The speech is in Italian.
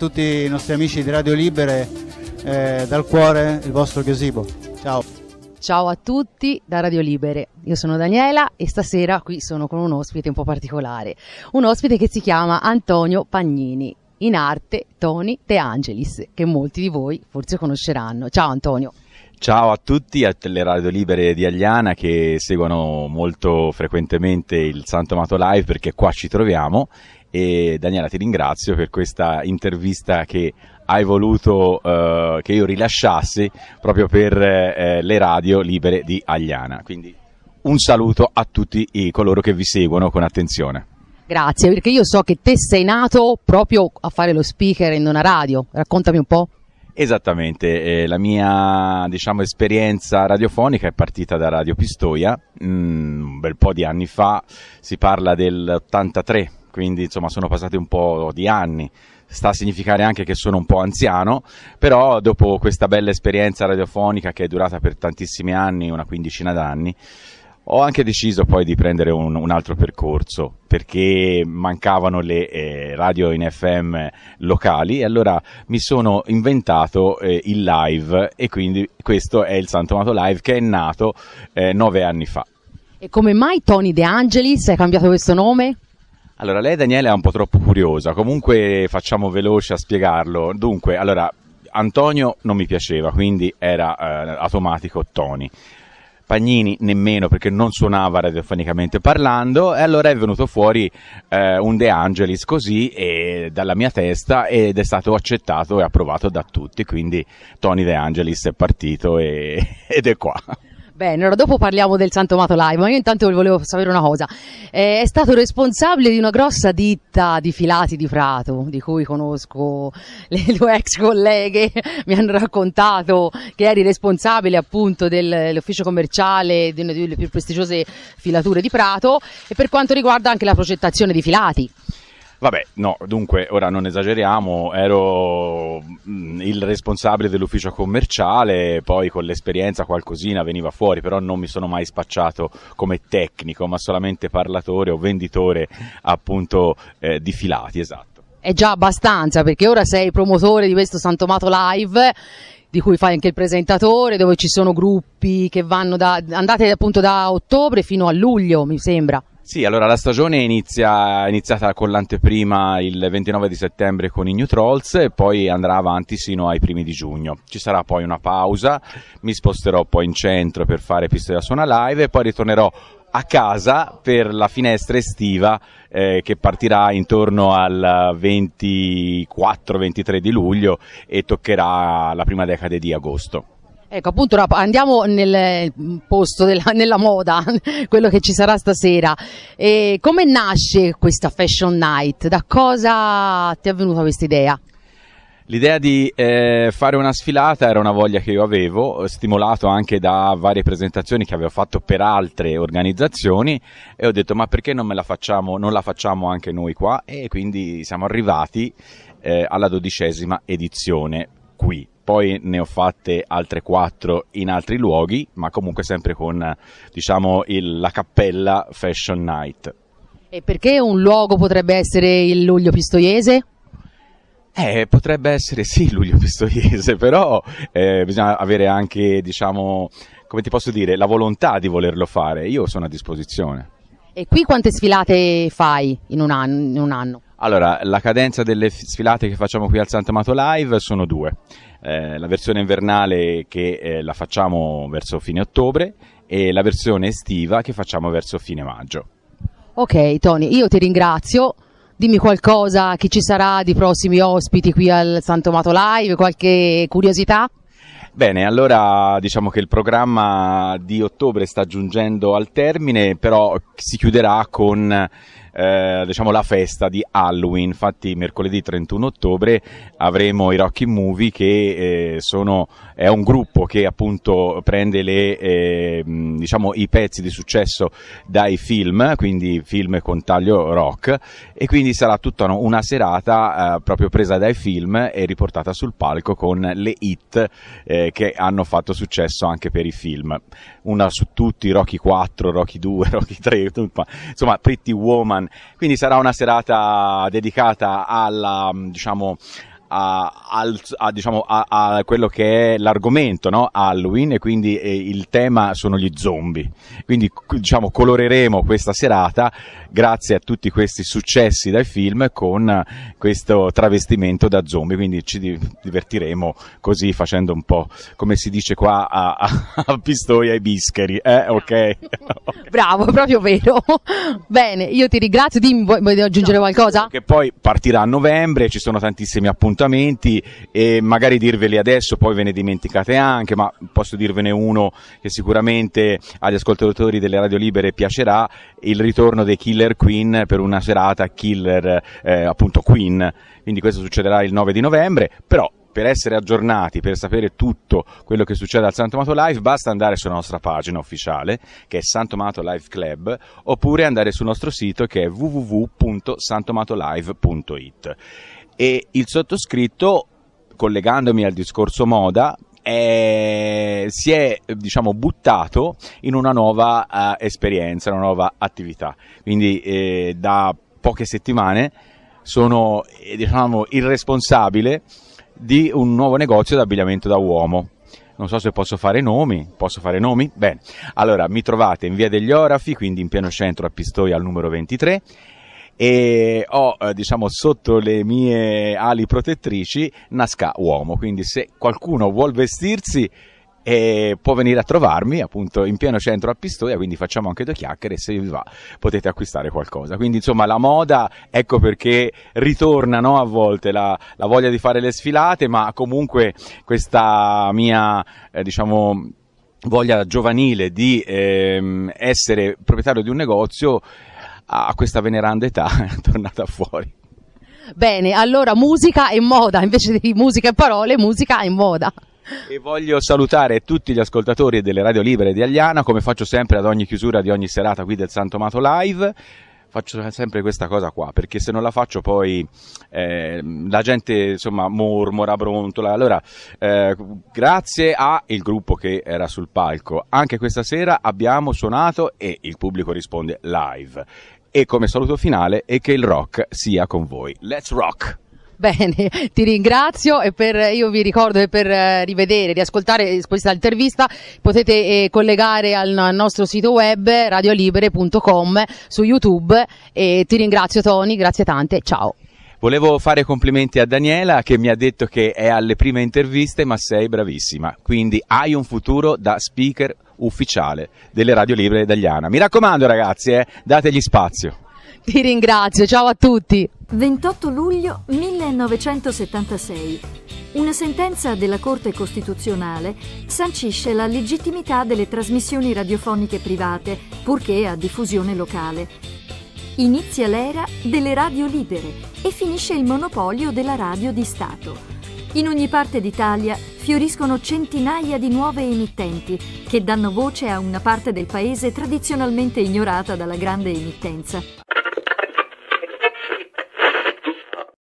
tutti i nostri amici di Radio Libere, eh, dal cuore il vostro Gazebo. Ciao. Ciao a tutti da Radio Libere, io sono Daniela e stasera qui sono con un ospite un po' particolare, un ospite che si chiama Antonio Pagnini, in arte Tony De Angelis, che molti di voi forse conosceranno. Ciao Antonio. Ciao a tutti, a le radio libere di Agliana che seguono molto frequentemente il Santo Mato Live perché qua ci troviamo e Daniela ti ringrazio per questa intervista che hai voluto eh, che io rilasciassi proprio per eh, le radio libere di Agliana. Quindi un saluto a tutti i, coloro che vi seguono con attenzione. Grazie, perché io so che te sei nato proprio a fare lo speaker in una radio. Raccontami un po'. Esattamente, eh, la mia diciamo, esperienza radiofonica è partita da Radio Pistoia mm, un bel po' di anni fa, si parla dell'83, quindi insomma sono passati un po' di anni. Sta a significare anche che sono un po' anziano, però dopo questa bella esperienza radiofonica che è durata per tantissimi anni, una quindicina d'anni, ho anche deciso poi di prendere un, un altro percorso perché mancavano le eh, radio in FM locali e allora mi sono inventato eh, il live e quindi questo è il Santomato Live che è nato eh, nove anni fa. E come mai Tony De Angelis ha cambiato questo nome? Allora, lei Daniela è un po' troppo curiosa, comunque facciamo veloce a spiegarlo. Dunque, allora, Antonio non mi piaceva, quindi era eh, automatico Tony. Pagnini nemmeno perché non suonava radiofonicamente parlando e allora è venuto fuori eh, un De Angelis così e, dalla mia testa ed è stato accettato e approvato da tutti quindi Tony De Angelis è partito e, ed è qua Bene, allora dopo parliamo del Santo Mato Live, ma io intanto volevo sapere una cosa. Eh, è stato responsabile di una grossa ditta di filati di Prato, di cui conosco le tue ex colleghe, mi hanno raccontato che eri responsabile appunto dell'ufficio commerciale di una delle più prestigiose filature di Prato e per quanto riguarda anche la progettazione di filati. Vabbè, no, dunque, ora non esageriamo, ero mm, il responsabile dell'ufficio commerciale, poi con l'esperienza qualcosina veniva fuori, però non mi sono mai spacciato come tecnico, ma solamente parlatore o venditore appunto eh, di filati, esatto. È già abbastanza perché ora sei il promotore di questo Santomato Live di cui fai anche il presentatore, dove ci sono gruppi che vanno da, andate appunto da ottobre fino a luglio, mi sembra. Sì, allora la stagione inizia, è iniziata con l'anteprima il 29 di settembre con i New Trolls e poi andrà avanti sino ai primi di giugno. Ci sarà poi una pausa, mi sposterò poi in centro per fare piste da Suona Live e poi ritornerò a casa per la finestra estiva eh, che partirà intorno al 24-23 di luglio e toccherà la prima decade di agosto. Ecco, appunto, andiamo nel mm, posto della, nella moda, quello che ci sarà stasera. E come nasce questa Fashion Night? Da cosa ti è venuta questa idea? L'idea di eh, fare una sfilata era una voglia che io avevo, stimolato anche da varie presentazioni che avevo fatto per altre organizzazioni e ho detto ma perché non, la facciamo, non la facciamo anche noi qua e quindi siamo arrivati eh, alla dodicesima edizione qui poi ne ho fatte altre quattro in altri luoghi, ma comunque sempre con diciamo, il, la cappella Fashion Night. E perché un luogo potrebbe essere il Luglio Pistoiese? Eh, potrebbe essere sì Luglio Pistoiese, però eh, bisogna avere anche, diciamo, come ti posso dire, la volontà di volerlo fare. Io sono a disposizione. E qui quante sfilate fai in un anno? In un anno? Allora, la cadenza delle sfilate che facciamo qui al Sant'Amato Live sono due. Eh, la versione invernale che eh, la facciamo verso fine ottobre e la versione estiva che facciamo verso fine maggio. Ok, Tony, io ti ringrazio. Dimmi qualcosa, chi ci sarà di prossimi ospiti qui al Sant'Amato Live, qualche curiosità? Bene, allora diciamo che il programma di ottobre sta giungendo al termine, però si chiuderà con eh, diciamo, la festa di Halloween. Infatti mercoledì 31 ottobre avremo i Rocky Movie che eh, sono, è un gruppo che appunto prende le, eh, mm, diciamo, i pezzi di successo dai film, quindi film con taglio rock e quindi sarà tutta una serata eh, proprio presa dai film e riportata sul palco con le hit eh, che hanno fatto successo anche per i film. Una su tutti, Rocky 4, Rocky 2, Rocky 3, insomma Pretty Woman quindi sarà una serata dedicata alla, diciamo, a, al, a, diciamo, a, a, quello che è l'argomento no? Halloween e quindi eh, il tema sono gli zombie. Quindi diciamo, coloreremo questa serata grazie a tutti questi successi dai film con questo travestimento da zombie. Quindi ci divertiremo così facendo un po' come si dice qua a, a Pistoia ai bischeri. Eh? Okay. Bravo, proprio vero. Bene, io ti ringrazio. Tim, vuoi aggiungere no, qualcosa? Che poi partirà a novembre, ci sono tantissimi appunti appuntamenti e magari dirveli adesso, poi ve ne dimenticate anche, ma posso dirvene uno che sicuramente agli ascoltatori delle radio libere piacerà, il ritorno dei Killer Queen per una serata Killer eh, appunto Queen, quindi questo succederà il 9 di novembre, però per essere aggiornati, per sapere tutto quello che succede al Santomato Live, basta andare sulla nostra pagina ufficiale che è Santomato Live Club oppure andare sul nostro sito che è www.santomatolive.it e il sottoscritto, collegandomi al discorso moda, eh, si è diciamo, buttato in una nuova eh, esperienza, una nuova attività. Quindi eh, da poche settimane sono eh, diciamo, il responsabile di un nuovo negozio di abbigliamento da uomo. Non so se posso fare nomi, posso fare nomi? Bene, allora mi trovate in via degli Orafi, quindi in pieno centro a Pistoia al numero 23 e ho eh, diciamo sotto le mie ali protettrici Nasca uomo, quindi se qualcuno vuol vestirsi e eh, può venire a trovarmi appunto in pieno centro a Pistoia quindi facciamo anche due chiacchiere e se vi va potete acquistare qualcosa quindi insomma la moda ecco perché ritorna no, a volte la, la, voglia di fare le sfilate ma comunque questa mia eh, diciamo voglia giovanile di ehm, essere proprietario di un negozio a questa veneranda età è tornata fuori. Bene, allora musica e moda, invece di musica e parole, musica e moda. E voglio salutare tutti gli ascoltatori delle radio libere di Agliana, come faccio sempre ad ogni chiusura di ogni serata qui del Santo Mato Live. Faccio sempre questa cosa qua, perché se non la faccio poi eh, la gente insomma mormora, brontola. Allora, eh, grazie al gruppo che era sul palco, anche questa sera abbiamo suonato e il pubblico risponde live e come saluto finale e che il rock sia con voi. Let's rock! Bene, ti ringrazio e per, io vi ricordo che per eh, rivedere, riascoltare eh, questa intervista potete eh, collegare al, al, nostro sito web radiolibere.com su YouTube e ti ringrazio Tony, grazie tante, ciao. Volevo fare complimenti a Daniela che mi ha detto che è alle prime interviste ma sei bravissima, quindi hai un futuro da speaker ufficiale delle radio libre italiane. Mi raccomando ragazzi, eh, dategli spazio. Ti ringrazio, ciao a tutti. 28 luglio 1976. Una sentenza della Corte Costituzionale sancisce la legittimità delle trasmissioni radiofoniche private, purché a diffusione locale. Inizia l'era delle radio libere e finisce il monopolio della radio di Stato. In ogni parte d'Italia fioriscono centinaia di nuove emittenti che danno voce a una parte del paese tradizionalmente ignorata dalla grande emittenza.